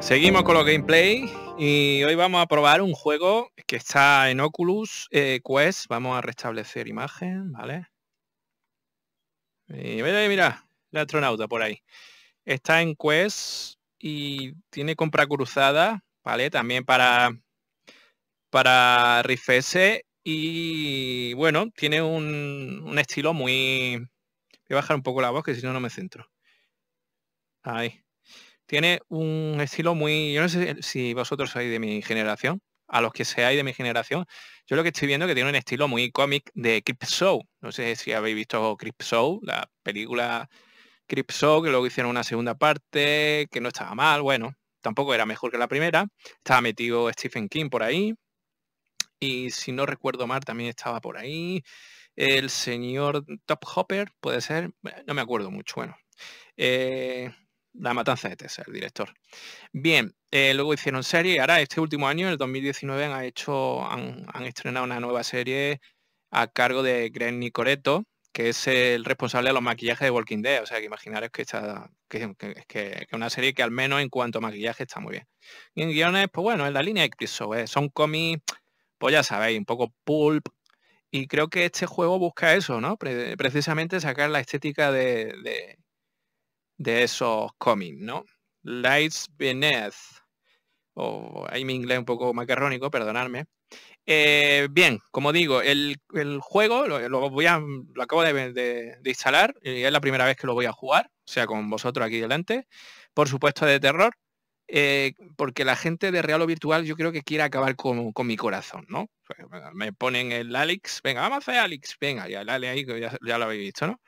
Seguimos con los gameplay y hoy vamos a probar un juego que está en Oculus eh, Quest. Vamos a restablecer imagen, ¿vale? Y eh, mira, mira, el astronauta por ahí. Está en Quest y tiene compra cruzada, ¿vale? También para, para y bueno, tiene un, un estilo muy... Voy a bajar un poco la voz que si no, no me centro. Ahí tiene un estilo muy, yo no sé si vosotros sois de mi generación, a los que seáis de mi generación, yo lo que estoy viendo es que tiene un estilo muy cómic de Crip Show. No sé si habéis visto Crip Show, la película Crip Show, que luego hicieron una segunda parte, que no estaba mal, bueno, tampoco era mejor que la primera. Estaba metido Stephen King por ahí. Y si no recuerdo mal, también estaba por ahí. El señor Top Hopper, puede ser, eh, no me acuerdo mucho, bueno. Eh, la Matanza de Tessa, el director. Bien, eh, luego hicieron serie ahora este último año, en el 2019, han, hecho, han, estrenado una nueva serie a cargo de Greg Nicoreto, que es el responsable de los maquillajes de Walking Dead. O sea, que imaginaros que está que, una serie que al menos en cuanto a maquillaje está muy bien. Y en guiones, pues bueno, en la línea de Criso, ¿eh? son cómics, pues ya sabéis, un poco pulp, y creo que este juego busca eso, ¿no? precisamente sacar la estética de, de esos cómics, ¿no? Lights Beneath, o ahí mi inglés un poco macarrónico, perdonadme. Eh, bien, como digo, el, juego lo, voy acabo de, instalar y es la primera vez que lo voy a jugar, o sea, con vosotros aquí delante. Por supuesto, de terror, eh, porque la gente de real o virtual yo creo que quiere acabar con, mi corazón, ¿no? Pues, me ponen el Alex, venga, vamos a hacer Alex, venga, ya ya, lo habéis visto, ¿no?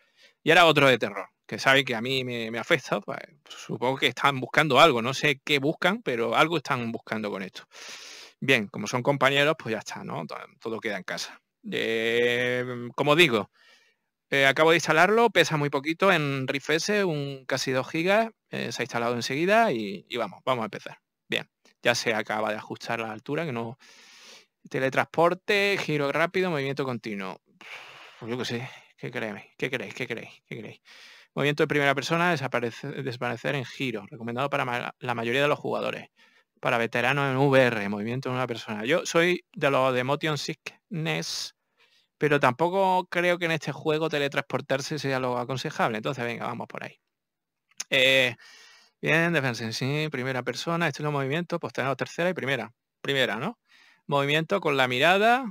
Y era otro de terror que sabe que a mí me, afecta, pues, supongo que están buscando algo, no sé qué buscan, pero algo están buscando con esto. Bien, como son compañeros, pues ya está, ¿no? Todo queda en casa. Eh, como digo, eh, acabo de instalarlo, pesa muy poquito en RIFS, un casi 2 gigas, eh, se ha instalado enseguida y, vamos, vamos a empezar. Bien, ya se acaba de ajustar la altura, que no... Teletransporte, giro rápido, movimiento continuo. yo qué sé, ¿qué creéis? ¿Qué creéis? ¿Qué creéis? ¿Qué creéis? Movimiento de primera persona, desaparecer en giro, recomendado para la mayoría de los jugadores. Para veteranos en VR, movimiento de una persona. Yo soy de los de Motion Sickness, pero tampoco creo que en este juego teletransportarse sea lo aconsejable. Entonces, venga, vamos por ahí. Eh, bien, defensa en sí, primera persona, los movimiento, pues tenemos tercera y primera. Primera, ¿no? Movimiento con la mirada,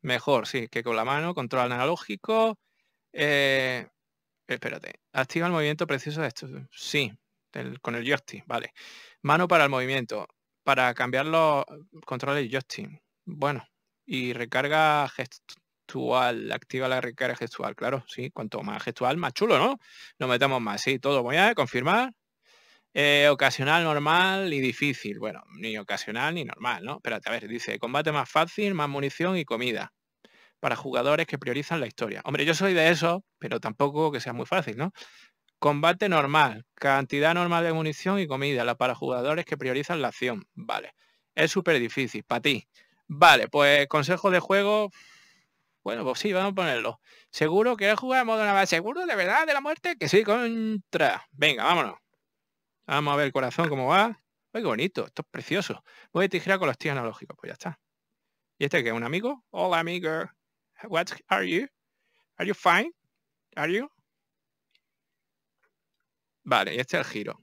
mejor, sí, que con la mano, control analógico. Eh, Espérate. Activa el movimiento preciso de esto. Sí, con el joystick, vale. Mano para el movimiento. Para cambiar los controles joystick. Bueno. Y recarga gestual. Activa la recarga gestual. Claro, sí. Cuanto más gestual, más chulo, ¿no? Nos metemos más. Sí, todo. Voy a confirmar. Eh, ocasional, normal y difícil. Bueno, ni ocasional ni normal, ¿no? Espérate, a ver, dice combate más fácil, más munición y comida para jugadores que priorizan la historia. Hombre, yo soy de eso, pero tampoco que sea muy fácil, ¿no? Combate normal, cantidad normal de munición y comida, la para jugadores que priorizan la acción. Vale. Es súper difícil, para ti. Vale, pues consejo de juego. Bueno, pues sí, vamos a ponerlo. ¿Seguro que jugar en modo naval? ¿Seguro de verdad de la muerte? Que sí, contra. Venga, vámonos. Vamos a ver el corazón cómo va. Ay, qué bonito, esto es precioso. Voy a tijerar con los tíos analógicos, pues ya está. ¿Y este que un amigo? Hola, amigo. What are you? Are you fine? Are you? Vale, y este es el giro.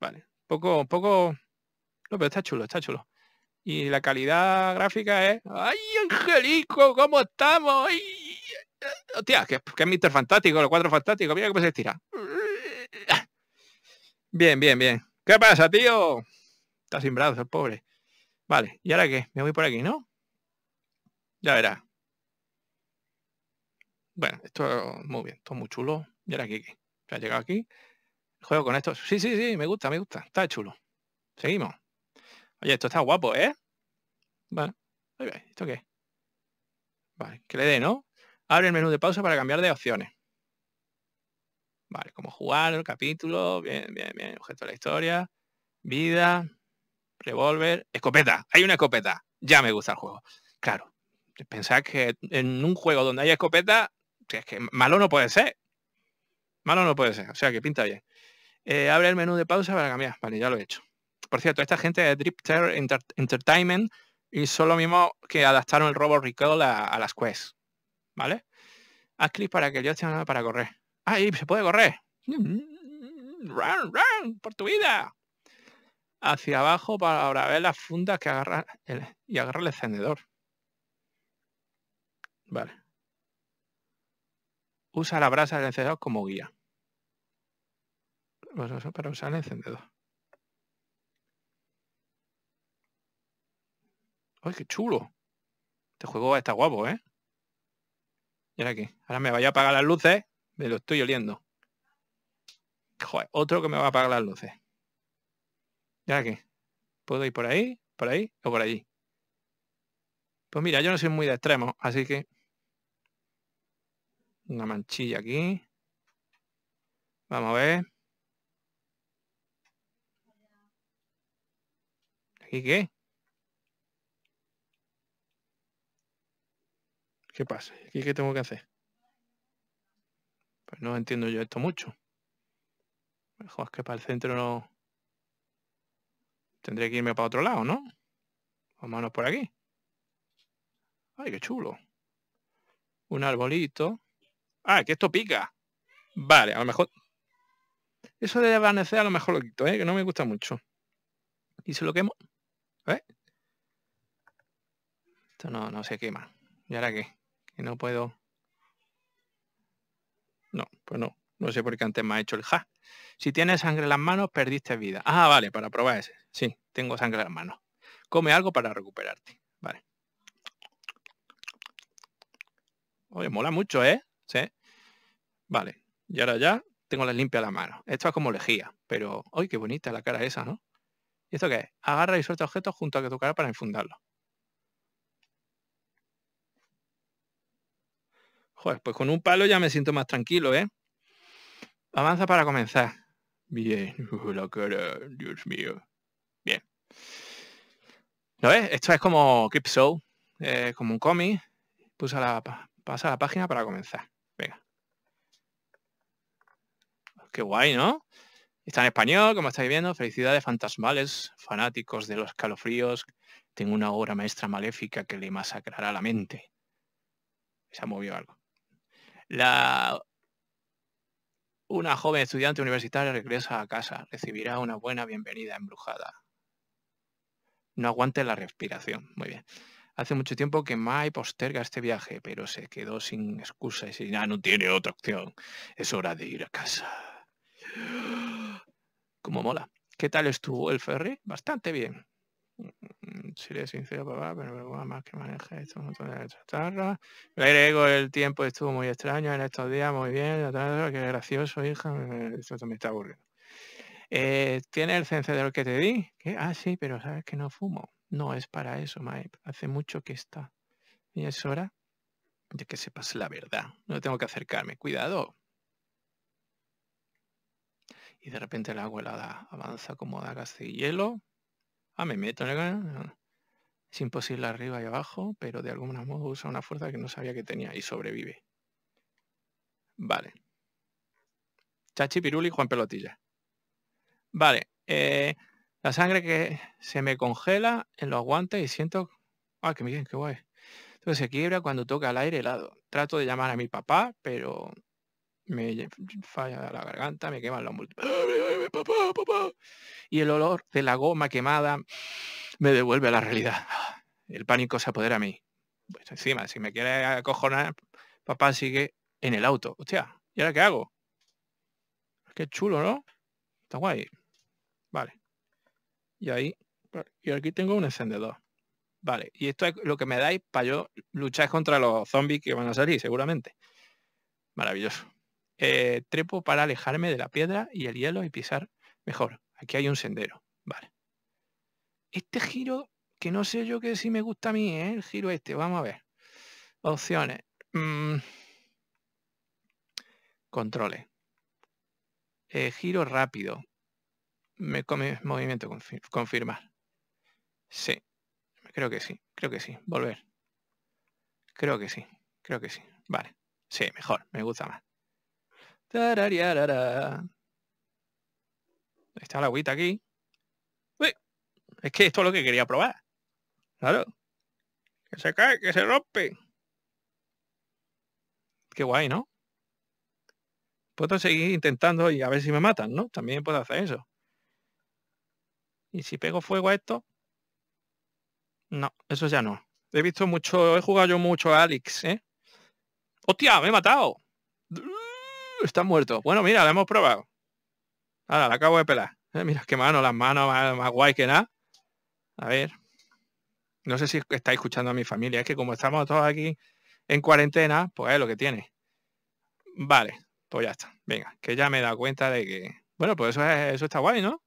Vale. Poco, poco. No, pero está chulo, está chulo. Y la calidad gráfica es. ¡Ay, Angelico! ¿Cómo estamos? Hostia, que, que es Mr. Fantástico, los cuatro fantásticos. Mira cómo se estira. Bien, bien, bien. ¿Qué pasa, tío? Está sin brazos, el pobre. Vale, ¿y ahora qué? Me voy por aquí, ¿no? Ya verás. Bueno, esto muy bien, esto es muy chulo. Y ahora aquí. ya llegado aquí. Juego con esto. Sí, sí, sí, me gusta, me gusta. Está chulo. Seguimos. Oye, esto está guapo, ¿eh? Vale. ¿Esto qué? Vale, que le dé, ¿no? Abre el menú de pausa para cambiar de opciones. Vale, como jugar, el capítulo, bien, bien, bien, objeto de la historia, vida, revólver, escopeta. Hay una escopeta. Ya me gusta el juego. Claro, pensad que en un juego donde hay escopeta, es que malo no puede ser. Malo no puede ser. O sea que pinta bien. Eh, abre el menú de pausa para cambiar. Vale, ya lo he hecho. Por cierto, esta gente de Dripter Entertainment y son lo mismo que adaptaron el robot Recall a, las quest. ¿Vale? Haz clic para que yo esté para correr. Ahí se puede correr! ¡Run, run! ¡Por tu vida! Hacia abajo para ver las fundas que agarra y agarra el encendedor. Vale. Usa la brasa del encendedor como guía. Pues eso para usar el encendedor. ¡Ay, qué chulo! Este juego está guapo, ¿eh? Y ahora qué. Ahora me vaya a apagar las luces. Me lo estoy oliendo. Joder, otro que me va a apagar las luces. ¿Y ahora qué? ¿Puedo ir por ahí, por ahí o por allí? Pues mira, yo no soy muy de extremo, así que una manchilla aquí. Vamos a ver. ¿Aquí qué? ¿Qué pasa? ¿Aquí qué tengo que hacer? Pues no entiendo yo esto mucho. Mejor es que para el centro no... Tendré que irme para otro lado, ¿no? menos por aquí. ¡Ay, qué chulo! Un arbolito. Ah, que esto pica. Vale, a lo mejor... Eso de desvanecer a lo mejor lo quito, ¿eh? que no me gusta mucho. Y se lo quemo. ¿Eh? Esto no, no se quema. ¿Y ahora qué? Que no puedo... No, pues no. No sé por qué antes me ha hecho el ja. Si tienes sangre en las manos, perdiste vida. Ah, vale, para probar ese. Sí, tengo sangre en las manos. Come algo para recuperarte. Vale. Oye, mola mucho, ¿eh? Sí. Vale, y ahora ya tengo las limpias la mano. Esto es como lejía, pero ¡ay, qué bonita la cara esa, ¿no? ¿Y esto qué es? Agarra y suelta objetos junto a que tu cara para infundarlo. Joder, pues con un palo ya me siento más tranquilo, ¿eh? Avanza para comenzar. Bien, la cara, Dios mío. Bien. ¿Lo ves? Esto es como Keep Soul, eh, como un cómic. pasa la página para comenzar. Qué guay, ¿no? Está en español, como estáis viendo. Felicidades fantasmales, fanáticos de los calofríos. Tengo una obra maestra maléfica que le masacrará la mente. Se ha movido algo. La... Una joven estudiante universitaria regresa a casa. Recibirá una buena bienvenida embrujada. No aguante la respiración. Muy bien. Hace mucho tiempo que Mai posterga este viaje, pero se quedó sin excusa y si ah, no tiene otra opción. Es hora de ir a casa. Como mola. ¿Qué tal estuvo el ferry? Bastante bien. Mm, si sincero, papá, pero más que maneje esto, de chatarra. el tiempo, estuvo muy extraño en estos días, muy bien, que gracioso, hija, esto me está aburrido. Eh, ¿Tiene el encendedor que te di? que Ah, sí, pero sabes que no fumo. No es para eso, Maip. Hace mucho que está. Y es hora de que sepas la verdad. No tengo que acercarme. Cuidado. Y de repente la agua avanza como da de hielo. Ah, me meto en el... Es imposible arriba y abajo, pero de alguna modo usa una fuerza que no sabía que tenía y sobrevive. Vale. Chachi Piruli, Juan Pelotilla. Vale. Eh, la sangre que se me congela en eh, los guantes y siento... ¡Ah, que bien, qué guay! Entonces se quiebra cuando toca al aire helado. Trato de llamar a mi papá, pero me falla la garganta, me queman los múltiples. Y el olor de la goma quemada me devuelve a la realidad. El pánico se apodera a mí. Pues encima, si me quiere acojonar, papá sigue en el auto. Hostia, ¿y ahora qué hago? Qué chulo, ¿no? Está guay. Vale. Y ahí, y aquí tengo un encendedor. Vale, y esto es lo que me dais para yo luchar contra los zombies que van a salir, seguramente. Maravilloso. Eh, trepo para alejarme de la piedra y el hielo y pisar mejor. Aquí hay un sendero. Vale. Este giro, que no sé yo que si me gusta a mí, ¿eh? el giro este, vamos a ver. Opciones. Mm. Controles. Eh, giro rápido. Me come movimiento confirmar. Sí. Creo que sí. Creo que sí. Volver. Creo que sí. Creo que sí. Vale. Sí, mejor. Me gusta más. Está la agüita aquí. Uy, es que esto es lo que quería probar. Claro. Que se cae, que se rompe. Qué guay, ¿no? Puedo seguir intentando y a ver si me matan, ¿no? También puedo hacer eso. ¿Y si pego fuego a esto? No, eso ya no. He visto mucho, he jugado yo mucho a Alex, ¿eh? ¡Hostia, me he matado! Uh, está muerto. Bueno, mira, lo hemos probado. Ahora, la acabo de pelar. Eh, mira, qué mano, las manos más, guay que nada. A ver. No sé si está escuchando a mi familia. Es que como estamos todos aquí en cuarentena, pues es lo que tiene. Vale, pues ya está. Venga, que ya me he dado cuenta de que... Bueno, pues eso, eso está guay, ¿no?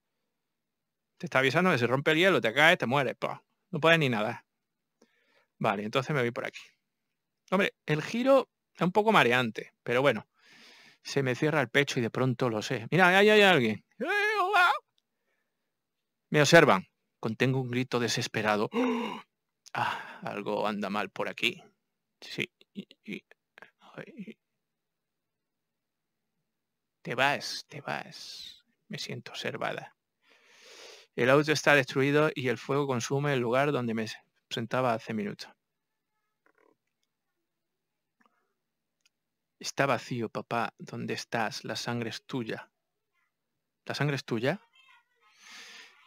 Te está avisando que se rompe el hielo, te caes, te mueres. Pues, no puedes ni nada. Vale, entonces me voy por aquí. Hombre, el giro es un poco mareante, pero bueno, se me cierra el pecho y de pronto lo sé. Mira, ahí hay alguien. ¡Eh, me observan. Contengo un grito desesperado. ¡Oh! Ah, algo anda mal por aquí. Sí. Te vas, te vas. Me siento observada. El auto está destruido y el fuego consume el lugar donde me sentaba hace minutos. Está vacío, papá. ¿Dónde estás? La sangre es tuya. ¿La sangre es tuya?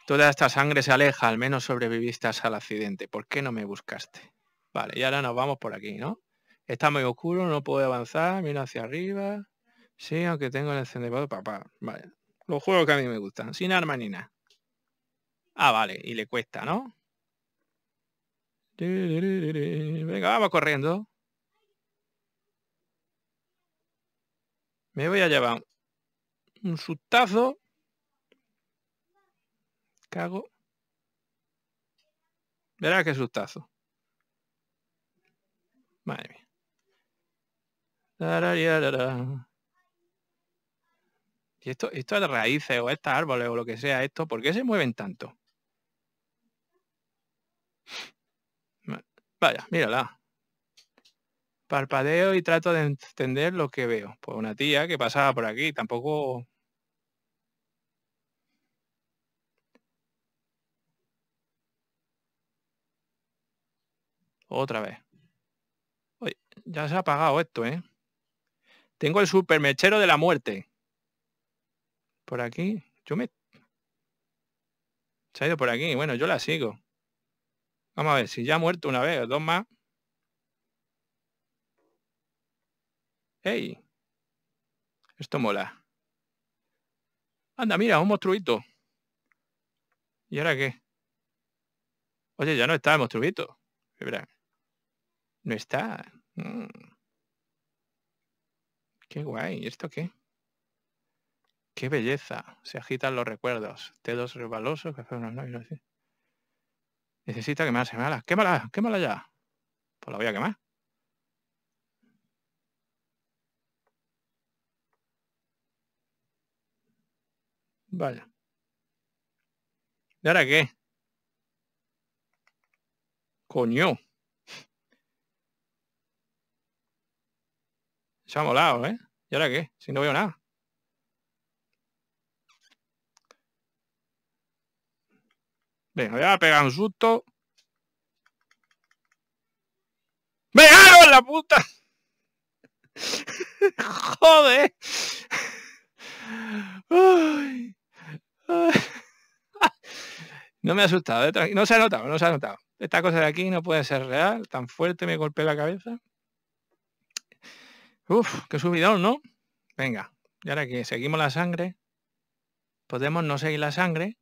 Toda esta sangre se aleja, al menos sobreviviste al accidente. ¿Por qué no me buscaste? Vale, y ahora nos vamos por aquí, ¿no? Está muy oscuro, no puedo avanzar, Mira hacia arriba. Sí, aunque tengo el encendedor, papá. Vale. Los juegos que a mí me gustan, sin arma ni nada. Ah, vale, y le cuesta, ¿no? Venga, vamos corriendo. Me voy a llevar un sustazo. Cago. Verá qué sustazo. Madre mía. Y esto, esto de raíces o estas árboles o lo que sea, esto, ¿por qué se mueven tanto? Vaya, mírala. Parpadeo y trato de entender lo que veo. Pues una tía que pasaba por aquí, tampoco... Otra vez. Uy, ya se ha apagado esto, ¿eh? Tengo el supermechero de la muerte. Por aquí. Yo me... Se ha ido por aquí. Bueno, yo la sigo. Vamos a ver, si ya ha muerto una vez, dos más. ¡Ey! Esto mola. Anda, mira, un monstruito. ¿Y ahora qué? Oye, ya no está el monstruito. No está. Mm. Qué guay. ¿Esto qué? Qué belleza. Se agitan los recuerdos. Tedos rebalosos. Que más semana. Necesita quemarse. Quémala, quémala ya. Pues la voy a quemar. Vaya. ¿Y ahora qué? Coño. Se ha molado, ¿eh? ¿Y ahora qué? Si no veo nada. Venga, voy a pegar un susto. ¡Me la puta! ¡Joder! No me ha asustado, eh, no se ha notado, no se ha notado. Esta cosa de aquí no puede ser real, tan fuerte me golpeé la cabeza. Uf, qué subidón, ¿no? Venga, y ahora que seguimos la sangre, podemos no seguir la sangre.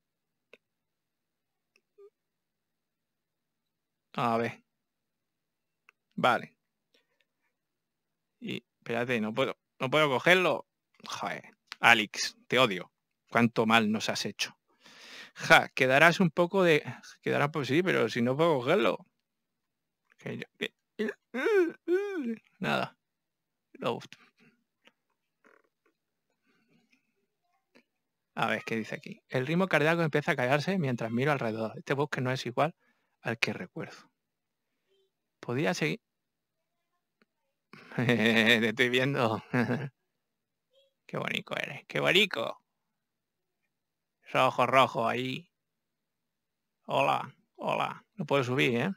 A ver. Vale. Y espérate, no puedo, no puedo cogerlo. Joder, Alex, te odio. Cuánto mal nos has hecho ja, quedarás un poco de... Quedarás, por sí, pero si no puedo cogerlo. Nada. A ver, ¿qué dice aquí? El ritmo cardíaco empieza a callarse mientras miro alrededor. Este bosque no es igual al que recuerdo. Podía seguir... Te estoy viendo. qué bonito eres, qué bonito. Rojo, rojo, ahí. Hola, hola. No puedo subir, ¿eh?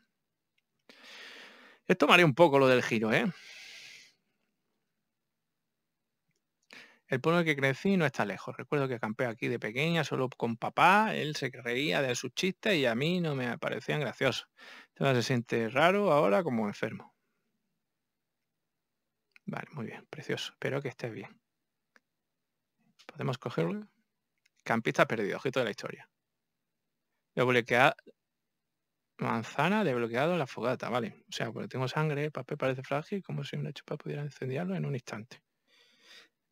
Esto me un poco lo del giro, ¿eh? El pueblo que crecí no está lejos. Recuerdo que acampé aquí de pequeña solo con papá. Él se reía de sus chistes y a mí no me parecían graciosos. Entonces este se siente raro ahora como enfermo. Vale, muy bien, precioso. Espero que estés bien. ¿Podemos cogerlo? Campista perdido, Ojito de la historia. bloquea. manzana desbloqueado la fogata, vale. O sea, porque tengo sangre, el papel parece frágil, como si una chupa pudiera encenderlo en un instante.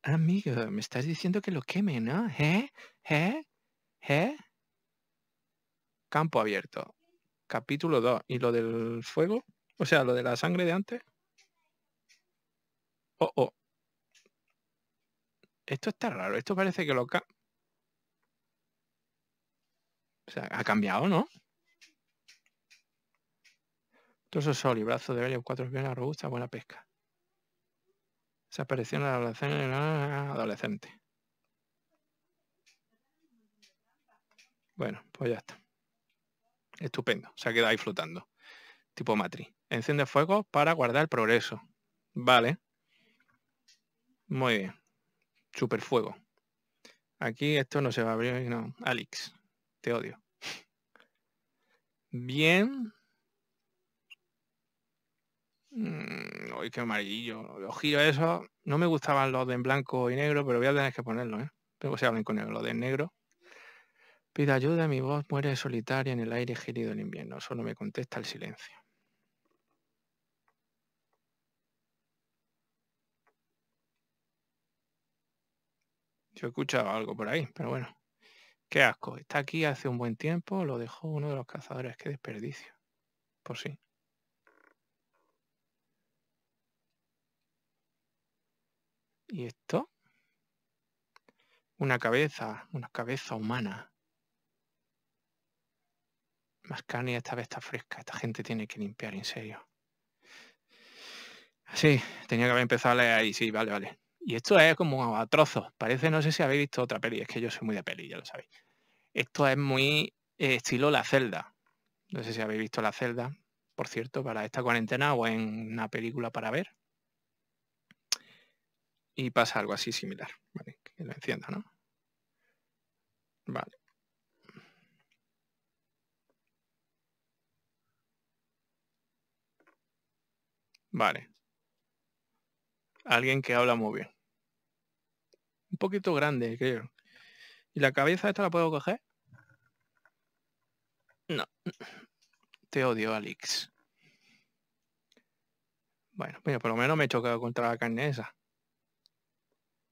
Amigo, me estás diciendo que lo quemen, ¿no? ¿Eh? ¿Eh? ¿Eh? Campo abierto. Capítulo 2. ¿Y lo del fuego? O sea, lo de la sangre de antes. Oh, oh. Esto está raro. Esto parece que lo... O sea, ha cambiado, ¿no? Torso sol y brazo de velio, cuatro bien robusta, buena pesca. Se apareció en la adolescente. Bueno, pues ya está. Estupendo. Se ha quedado ahí flotando. Tipo matriz. Enciende fuego para guardar el progreso. Vale. Muy bien. Super fuego. Aquí esto no se va a abrir, no. Alex. Te odio. Bien. Mm, qué amarillo. Ojillo eso. No me gustaban los de en blanco y negro, pero voy a tener que ponerlo, ¿eh? O sea, blanco con negro, los de negro. Pide ayuda, mi voz muere solitaria en el aire gélido en invierno. Solo me contesta el silencio. Yo he escuchado algo por ahí, pero bueno. Qué asco. Está aquí hace un buen tiempo, lo dejó uno de los cazadores. Qué desperdicio. Por sí. ¿Y esto? Una cabeza, una cabeza humana. Más y esta vez está fresca. Esta gente tiene que limpiar, en serio. Así, ah, tenía que haber empezado a leer ahí. Sí, vale, vale. Y esto es como a trozos. Parece, no sé si habéis visto otra peli. Es que yo soy muy de peli, ya lo sabéis. Esto es muy eh, estilo La Celda. No sé si habéis visto La Celda, por cierto, para esta cuarentena o en una película para ver. Y pasa algo así similar. Vale, que lo encienda, ¿no? Vale. Vale. Alguien que habla muy bien. Un poquito grande, creo. ¿Y la cabeza esta la puedo coger? No. Te odio, Alex. Bueno, mira, por lo menos me he chocado contra la carne esa.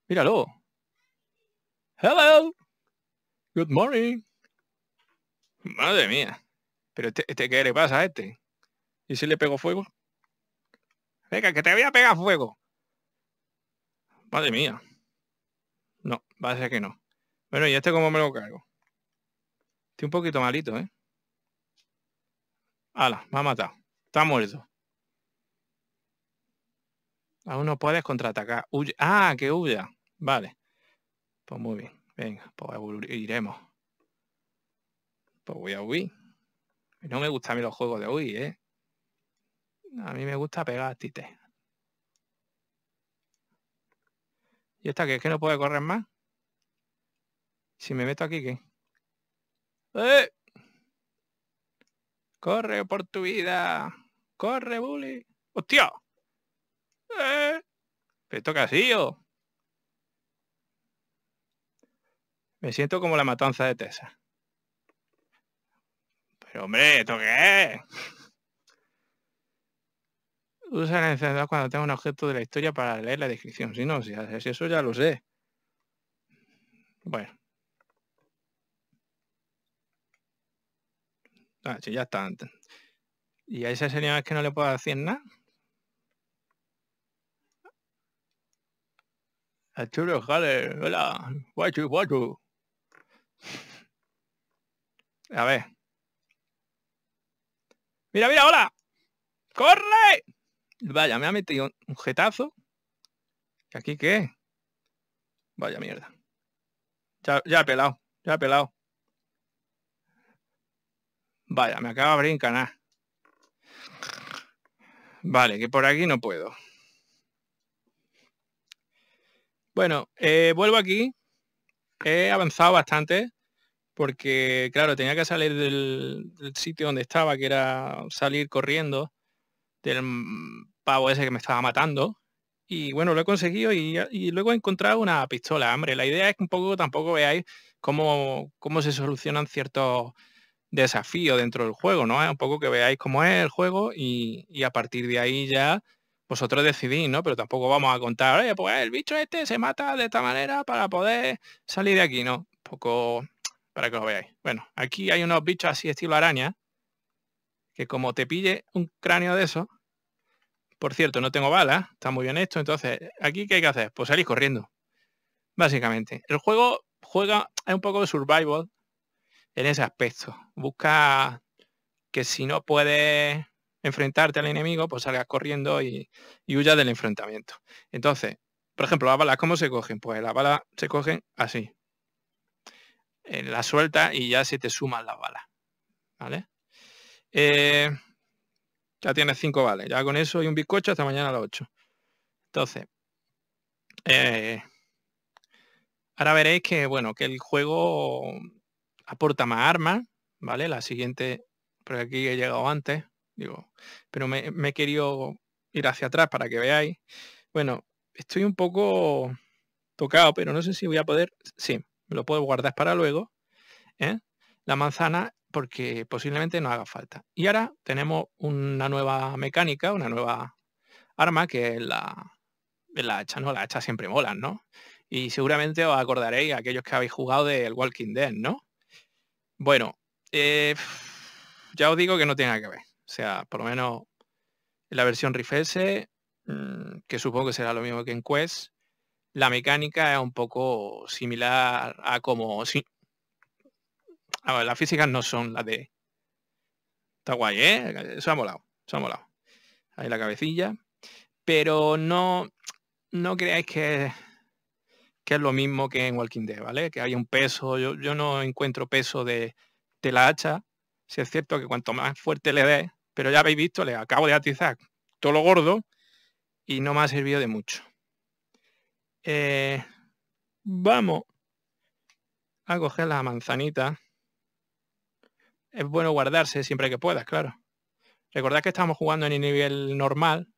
Míralo. Hello. Good morning. Madre mía. Pero este, este ¿qué le pasa a este? ¿Y si le pego fuego? Venga, que te voy a pegar fuego. Madre mía. No, va a ser que no. Bueno, ¿y este cómo me lo cargo? Estoy un poquito malito, ¿eh? Ala, me ha matado. Está muerto. Aún no puedes contraatacar. Ah, que huya. Vale. Pues muy bien. Venga, pues iremos. Pues voy a huir. No me gustan a mí los juegos de huir, ¿eh? A mí me gusta pegar a tite. ¿Y esta que es que no puede correr más? Si me meto aquí, ¿qué? ¡Eh! ¡Corre por tu vida! ¡Corre, bully! ¡Hostia! ¡Eh! ¡Me toca Me siento como la matanza de Tessa. Pero hombre, ¿esto qué Usa el encendedor cuando tenga un objeto de la historia para leer la descripción. Si no, si eso ya lo sé. Bueno. Ah, sí, ya está antes. ¿Y a esa señor es que no le puedo decir nada? Jale, hola, guachu, guachu. A ver. ¡Mira, mira, hola! ¡Corre! Vaya, me ha metido un jetazo. ¿Y aquí qué? Vaya mierda. Ya, ya pelado, ya ha pelado. Vaya, me acaba de abrir Vale, que por aquí no puedo. Bueno, eh, vuelvo aquí. He avanzado bastante porque, claro, tenía que salir del, sitio donde estaba, que era salir corriendo del pavo ese que me estaba matando. Y bueno, lo he conseguido y, luego he encontrado una pistola. Hombre, la idea es que un poco tampoco veáis cómo, cómo se solucionan ciertos desafío dentro del juego, ¿no? un poco que veáis cómo es el juego y, a partir de ahí ya vosotros decidís, ¿no? Pero tampoco vamos a contar, oye, pues el bicho este se mata de esta manera para poder salir de aquí, ¿no? Un poco para que lo veáis. Bueno, aquí hay unos bichos así estilo araña, que como te pille un cráneo de eso, por cierto, no tengo balas, está muy bien esto, entonces, ¿aquí qué hay que hacer? Pues salir corriendo, básicamente. El juego juega, es un poco de survival, en ese aspecto. Busca que si no puedes enfrentarte al enemigo, pues salgas corriendo y, y huyas del enfrentamiento. Entonces, por ejemplo, las balas, ¿cómo se cogen? Pues las balas se cogen así. en eh, La suelta y ya se te suman las balas. ¿Vale? Eh, ya tienes cinco balas. Ya con eso y un bizcocho hasta mañana a las 8. Entonces, eh, ahora veréis que, bueno, que el juego aporta más armas, ¿vale? La siguiente, por aquí he llegado antes, digo, pero me, he querido ir hacia atrás para que veáis. Bueno, estoy un poco tocado, pero no sé si voy a poder. Sí, lo puedo guardar para luego. ¿eh? La manzana, porque posiblemente no haga falta. Y ahora tenemos una nueva mecánica, una nueva arma, que es la, la hacha, ¿no? La hacha siempre molan, ¿no? Y seguramente os acordaréis aquellos que habéis jugado del Walking Dead, ¿no? Bueno, eh, ya os digo que no tiene nada que ver. O sea, por lo menos la versión Riff mm, que supongo que será lo mismo que en Quest, la mecánica es un poco similar a como... Si... A ver, las físicas no son las de... Está guay, ¿eh? Eso ha molado, eso ha molado. Ahí la cabecilla. Pero no, no creáis que que es lo mismo que en Walking Dead, ¿vale? Que hay un peso, yo, no encuentro peso de, de la hacha, si es cierto que cuanto más fuerte le dé, pero ya habéis visto, le acabo de atizar todo lo gordo y no me ha servido de mucho. Eh, vamos a coger la manzanita. Es bueno guardarse siempre que puedas, claro. Recordad que estamos jugando en el nivel normal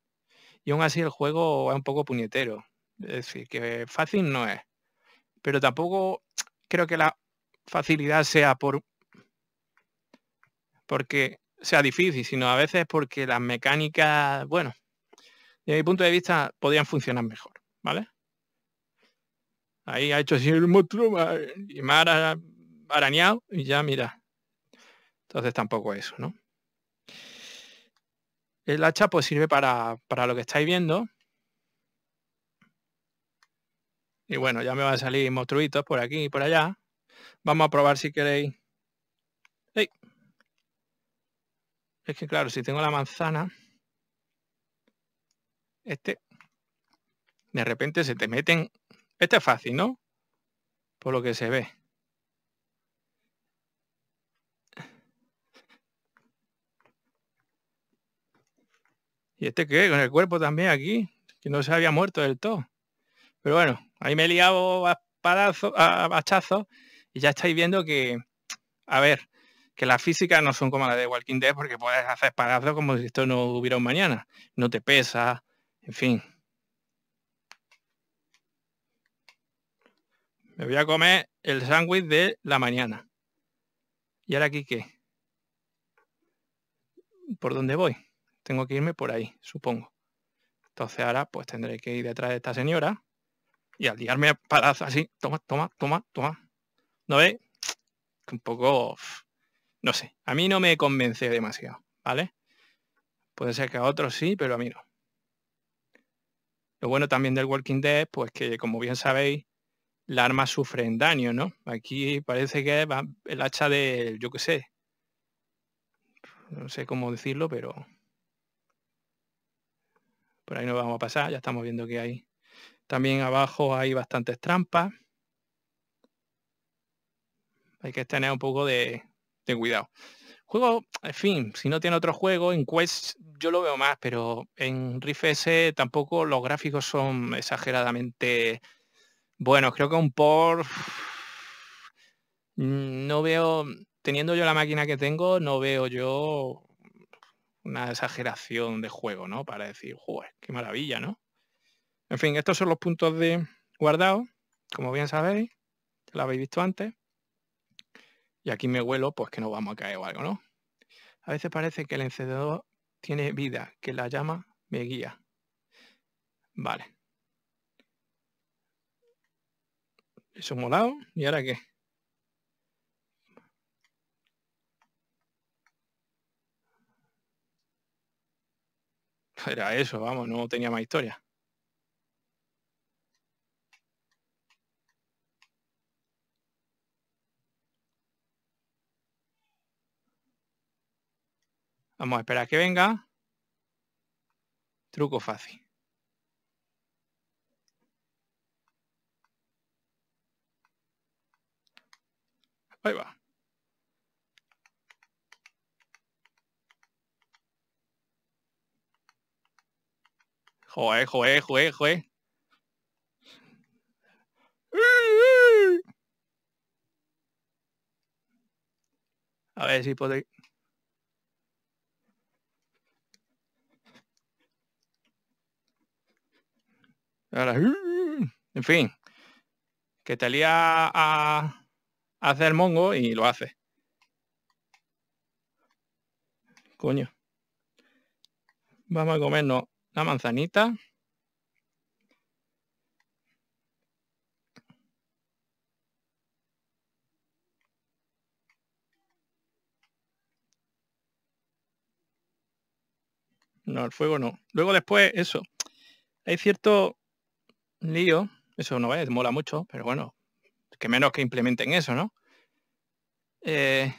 y aún así el juego es un poco puñetero. Es decir, que fácil no es. Pero tampoco creo que la facilidad sea por porque sea difícil, sino a veces porque las mecánicas, bueno, desde mi punto de vista, podían funcionar mejor, ¿vale? Ahí ha hecho así el monstruo y me arañado y ya mira. Entonces tampoco eso, ¿no? El hacha pues sirve para, para lo que estáis viendo, Y bueno, ya me van a salir monstruitos por aquí y por allá. Vamos a probar si queréis. Es que claro, si tengo la manzana, este, de repente se te meten... Este es fácil, ¿no? Por lo que se ve. ¿Y este qué? Con el cuerpo también aquí, que no se había muerto del todo. Pero bueno, Ahí me he liado a, espadazo, a y ya estáis viendo que, a ver, que las físicas no son como las de Walking Dead porque puedes hacer espadazos como si esto no hubiera un mañana. No te pesa, en fin. Me voy a comer el sándwich de la mañana. ¿Y ahora aquí qué? ¿Por dónde voy? Tengo que irme por ahí, supongo. Entonces ahora pues tendré que ir detrás de esta señora y al liarme a así, toma, toma, toma, toma. ¿No veis? Un poco, no sé, a mí no me convence demasiado, ¿vale? Puede ser que a otros sí, pero a mí no. Lo bueno también del Walking Dead, pues que como bien sabéis, la arma sufre en daño, ¿no? Aquí parece que es el hacha del, yo qué sé, no sé cómo decirlo, pero por ahí no vamos a pasar, ya estamos viendo que hay también abajo hay bastantes trampas. Hay que tener un poco de, cuidado. Juego, en fin, si no tiene otro juego, en Quest yo lo veo más, pero en Riff S tampoco los gráficos son exageradamente buenos. Creo que un por mm, no veo, teniendo yo la máquina que tengo, no veo yo una exageración de juego, ¿no? Para decir, joder, qué maravilla, ¿no? En fin, estos son los puntos de guardado, como bien sabéis, lo habéis visto antes. Y aquí me huelo, pues que no vamos a caer o algo, ¿no? A veces parece que el encendedor tiene vida, que la llama me guía. Vale. Eso molado. ¿Y ahora qué? Era eso, vamos, no tenía más historia. Vamos a esperar que venga. Truco fácil. Ahí va. Joder, joder, joder, joder. A ver si podéis. en fin, que te lía a hacer mongo y lo hace. Coño. Vamos a comernos la manzanita. No, el fuego no. Luego después, eso. Hay cierto lío, eso no es, mola mucho, pero bueno, que menos que implementen eso, ¿no? Eh,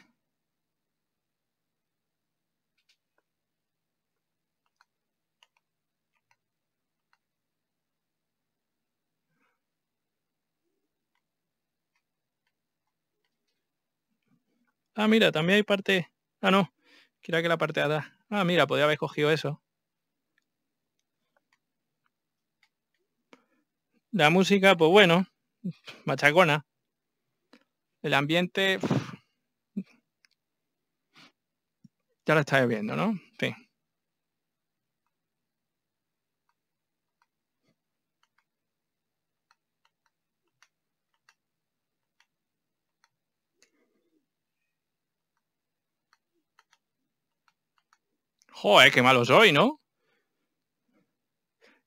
Ah, mira, también hay parte. Ah, no. quiera que la parte de atrás. Ah, mira, podría haber cogido eso. La música, pues bueno, machacona. El ambiente, ya la estáis viendo, ¿no? Sí. Joder, qué malo soy, ¿no?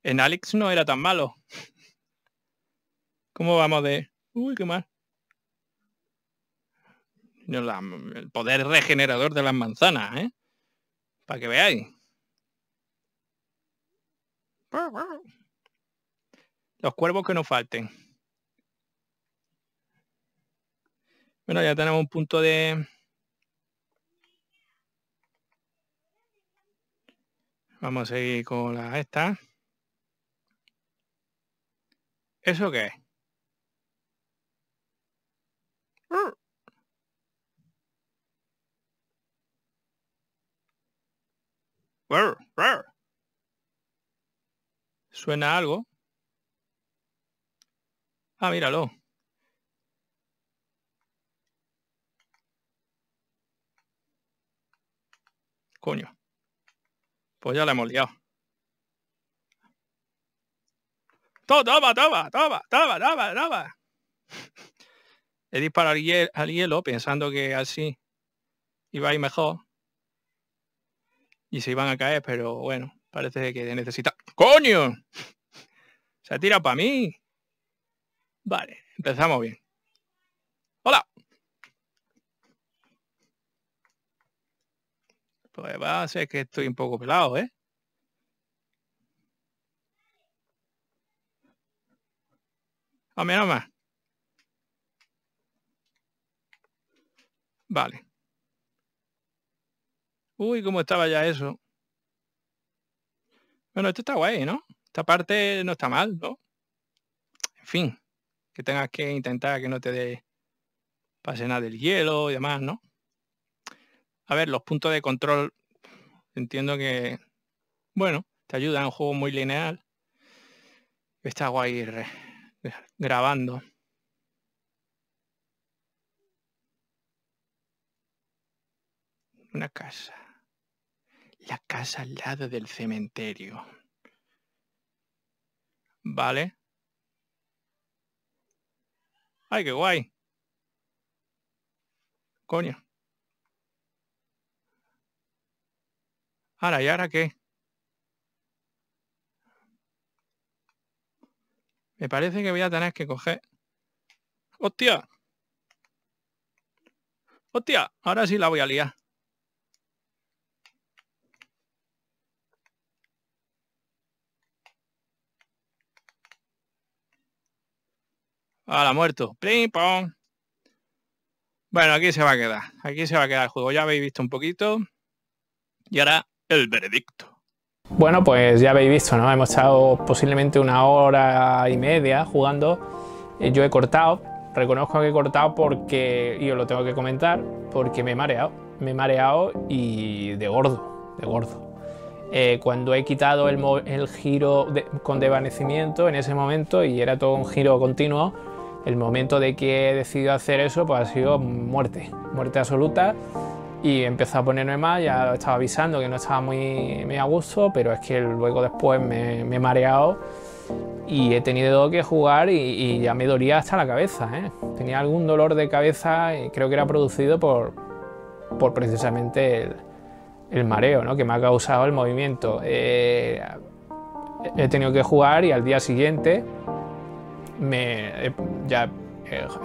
En Alex no era tan malo. ¿Cómo vamos de... Uy, qué mal. el poder regenerador de las manzanas, ¿eh? Para que veáis. Los cuervos que nos falten. Bueno, ya tenemos un punto de... Vamos a seguir con la esta. ¿Eso qué es? Ah. Suena algo. Ah, míralo. Coño. Pues ya la hemos liado. Toma, toma, toma, toma, toma, toma, toma. He disparado al, hielo pensando que así iba a ir mejor. Y se iban a caer, pero bueno, parece que necesita... ¡Coño! Se tira para mí. Vale, empezamos bien. ¡Hola! Pues va a ser que estoy un poco pelado, ¿eh? A menos más. Vale. Uy, cómo estaba ya eso. Bueno, esto está guay, ¿no? Esta parte no está mal, ¿no? En fin, que tengas que intentar que no te dé pase nada del hielo y demás, ¿no? A ver, los puntos de control, entiendo que, bueno, te ayuda en un juego muy lineal. Está guay eh, grabando. una casa. La casa al lado del cementerio. Vale. ¡Ay, qué guay! Coño. Ahora, ¿y ahora qué? Me parece que voy a tener que coger... ¡Hostia! ¡Hostia! Ahora sí la voy a liar. Ahora muerto. Bueno, aquí se va a quedar. Aquí se va a quedar el juego. Ya habéis visto un poquito. Y ahora el veredicto. Bueno, pues ya habéis visto, ¿no? Hemos estado posiblemente una hora y media jugando. Eh, yo he cortado. Reconozco que he cortado porque, y os lo tengo que comentar, porque me he mareado. Me he mareado y de gordo, de gordo. Eh, cuando he quitado el, giro con devanecimiento en ese momento y era todo un giro continuo, el momento de que he decidido hacer eso pues ha sido muerte, muerte absoluta y empecé a ponerme mal, ya estaba avisando que no estaba muy, a gusto, pero es que luego después me, he mareado y he tenido que jugar y, ya me dolía hasta la cabeza. ¿eh? Tenía algún dolor de cabeza, y creo que era producido por, por precisamente el, mareo ¿no? que me ha causado el movimiento. Eh, he tenido que jugar y al día siguiente me, ya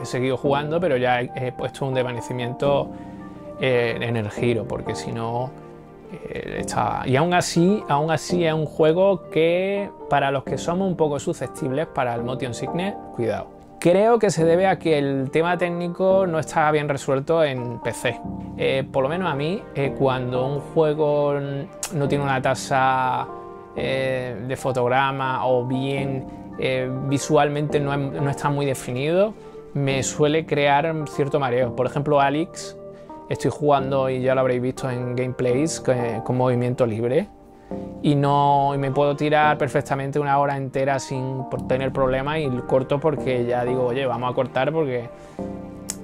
he seguido jugando, pero ya he, puesto un desvanecimiento eh, en el giro, porque si no eh, Y aún así, aún así es un juego que para los que somos un poco susceptibles para el motion sickness, cuidado. Creo que se debe a que el tema técnico no está bien resuelto en PC. Eh, por lo menos a mí, cuando un juego no tiene una tasa de fotograma o bien eh, visualmente no, está muy definido, me suele crear cierto mareo. Por ejemplo, Alex, estoy jugando y ya lo habréis visto en gameplays con movimiento libre y no me puedo tirar perfectamente una hora entera sin tener problema y corto porque ya digo, oye, vamos a cortar porque...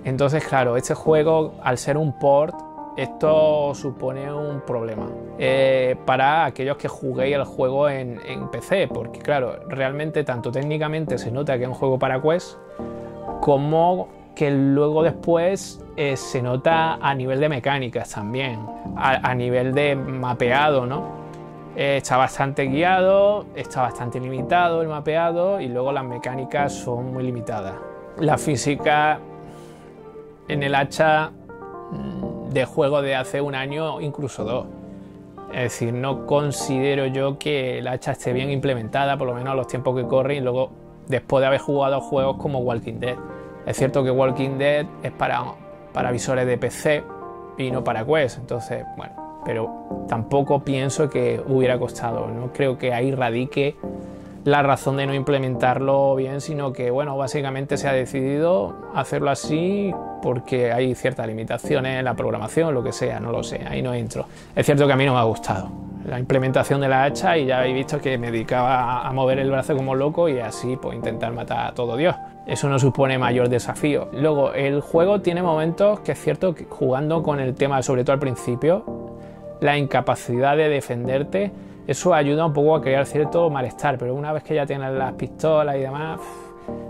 Entonces, claro, este juego, al ser un port, esto supone un problema eh, para aquellos que juguéis el juego en, PC, porque claro, realmente tanto técnicamente se nota que es un juego para Quest, como que luego después eh, se nota a nivel de mecánicas también, a, nivel de mapeado, ¿no? Eh, está bastante guiado, está bastante limitado el mapeado y luego las mecánicas son muy limitadas. La física en el hacha mm, de juego de hace un año, incluso dos. Es decir, no considero yo que la hacha esté bien implementada, por lo menos a los tiempos que corre y luego después de haber jugado juegos como Walking Dead. Es cierto que Walking Dead es para, para visores de PC y no para Quest, entonces, bueno, pero tampoco pienso que hubiera costado, no creo que ahí radique la razón de no implementarlo bien, sino que, bueno, básicamente se ha decidido hacerlo así porque hay ciertas limitaciones en la programación, lo que sea, no lo sé, ahí no entro. Es cierto que a mí no me ha gustado la implementación de la hacha y ya habéis visto que me dedicaba a mover el brazo como loco y así pues intentar matar a todo Dios. Eso no supone mayor desafío. Luego, el juego tiene momentos que es cierto que jugando con el tema, sobre todo al principio, la incapacidad de defenderte eso ayuda un poco a crear cierto malestar, pero una vez que ya tienes las pistolas y demás,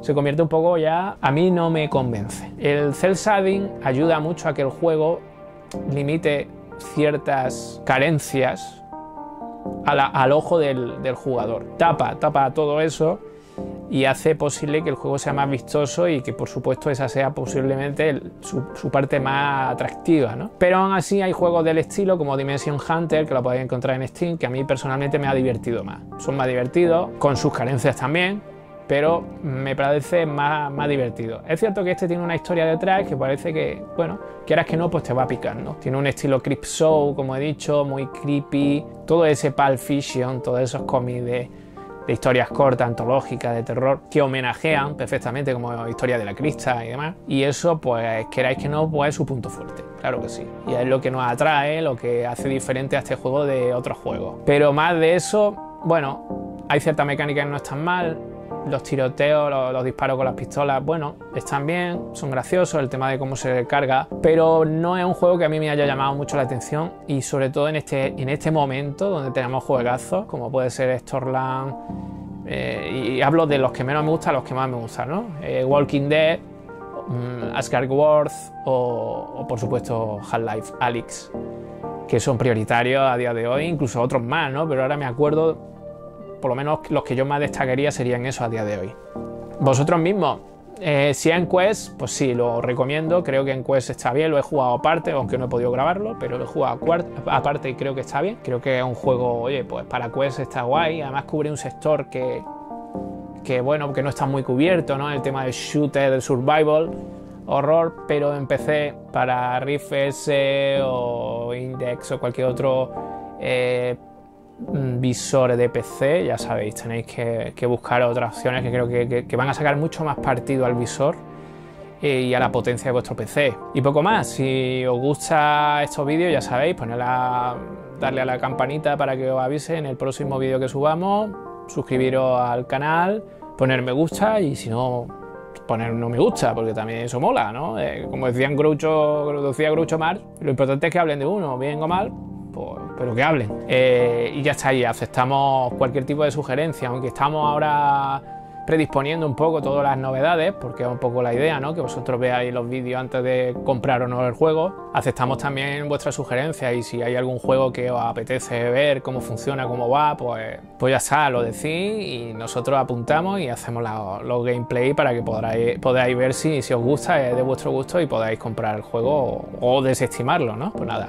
se convierte un poco ya... A mí no me convence. El cel shading ayuda mucho a que el juego limite ciertas carencias al ojo del, jugador. Tapa, tapa todo eso y hace posible que el juego sea más vistoso y que por supuesto esa sea posiblemente su, parte más atractiva. ¿no? Pero aún así hay juegos del estilo como Dimension Hunter que lo podéis encontrar en Steam que a mí personalmente me ha divertido más. Son más divertidos, con sus carencias también, pero me parece más, más, divertido. Es cierto que este tiene una historia detrás que parece que, bueno, quieras que no, pues te va picando. Tiene un estilo creep show, como he dicho, muy creepy, todo ese pulp fiction, todos esos cómics historias cortas, antológicas, de terror, que homenajean perfectamente como Historia de la Crista y demás. Y eso, pues queráis que no, pues es su punto fuerte, claro que sí. Y es lo que nos atrae, lo que hace diferente a este juego de otros juegos. Pero más de eso, bueno, hay ciertas mecánicas que no están mal, los tiroteos, los, disparos con las pistolas, bueno, están bien, son graciosos, el tema de cómo se carga, pero no es un juego que a mí me haya llamado mucho la atención y sobre todo en este, en este momento donde tenemos juegazos como puede ser Storland, eh, y hablo de los que menos me gustan los que más me gustan, ¿no? Eh, Walking Dead, mm, Asgard Wars o, por supuesto Half-Life Alyx que son prioritarios a día de hoy, incluso otros más, ¿no? Pero ahora me acuerdo por lo menos los que yo más destacaría serían eso a día de hoy. Vosotros mismos, eh, si es en Quest, pues sí, lo recomiendo. Creo que en Quest está bien, lo he jugado aparte, aunque no he podido grabarlo, pero lo he jugado aparte y creo que está bien. Creo que es un juego, oye, pues para Quest está guay. Además cubre un sector que, que bueno, que no está muy cubierto, ¿no? El tema de shooter, del survival, horror, pero empecé para Riff S o Index o cualquier otro eh, visores de PC, ya sabéis, tenéis que, buscar otras opciones que creo que, van a sacar mucho más partido al visor eh, y a la potencia de vuestro PC. Y poco más, si os gusta estos vídeos, ya sabéis, ponerla, darle a la campanita para que os avise en el próximo vídeo que subamos, suscribiros al canal, poner me gusta y si no, poner no me gusta, porque también eso mola, ¿no? Eh, como decían Groucho, decía Groucho Marx, lo importante es que hablen de uno, bien o mal, pues, pero que hablen. Eh, y ya está, ahí, aceptamos cualquier tipo de sugerencia, aunque estamos ahora predisponiendo un poco todas las novedades, porque es un poco la idea, ¿no? Que vosotros veáis los vídeos antes de comprar o no el juego. Aceptamos también vuestras sugerencias y si hay algún juego que os apetece ver, cómo funciona, cómo va, pues, pues ya está, lo decís y nosotros apuntamos y hacemos los gameplay para que podáis podáis ver si, os gusta, es de vuestro gusto y podáis comprar el juego o, o desestimarlo, ¿no? Pues nada,